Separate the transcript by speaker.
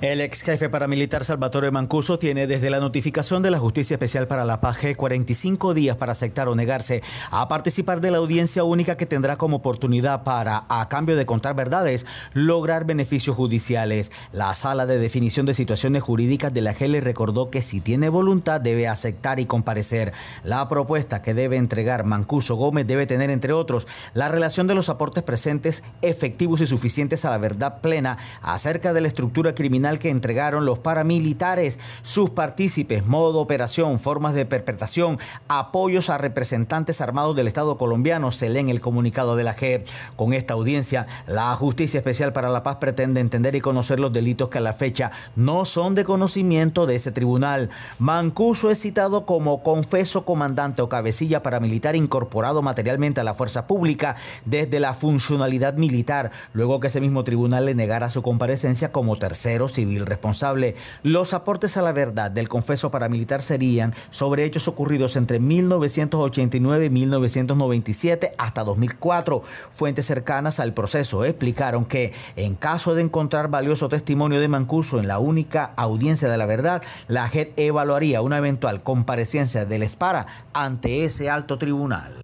Speaker 1: El ex jefe paramilitar Salvatore Mancuso tiene desde la notificación de la Justicia Especial para la Paz 45 días para aceptar o negarse a participar de la audiencia única que tendrá como oportunidad para, a cambio de contar verdades, lograr beneficios judiciales. La Sala de Definición de Situaciones Jurídicas de la GL recordó que si tiene voluntad debe aceptar y comparecer. La propuesta que debe entregar Mancuso Gómez debe tener, entre otros, la relación de los aportes presentes, efectivos y suficientes a la verdad plena acerca de la estructura criminal que entregaron los paramilitares, sus partícipes, modo de operación, formas de perpetración, apoyos a representantes armados del Estado colombiano, se lee en el comunicado de la JEP. Con esta audiencia, la Justicia Especial para la Paz pretende entender y conocer los delitos que a la fecha no son de conocimiento de ese tribunal. Mancuso es citado como confeso comandante o cabecilla paramilitar incorporado materialmente a la fuerza pública desde la funcionalidad militar, luego que ese mismo tribunal le negara su comparecencia como tercero civil responsable. Los aportes a la verdad del confeso paramilitar serían sobre hechos ocurridos entre 1989 y 1997 hasta 2004. Fuentes cercanas al proceso explicaron que en caso de encontrar valioso testimonio de Mancuso en la única audiencia de la verdad, la JED evaluaría una eventual comparecencia del ESPARA ante ese alto tribunal.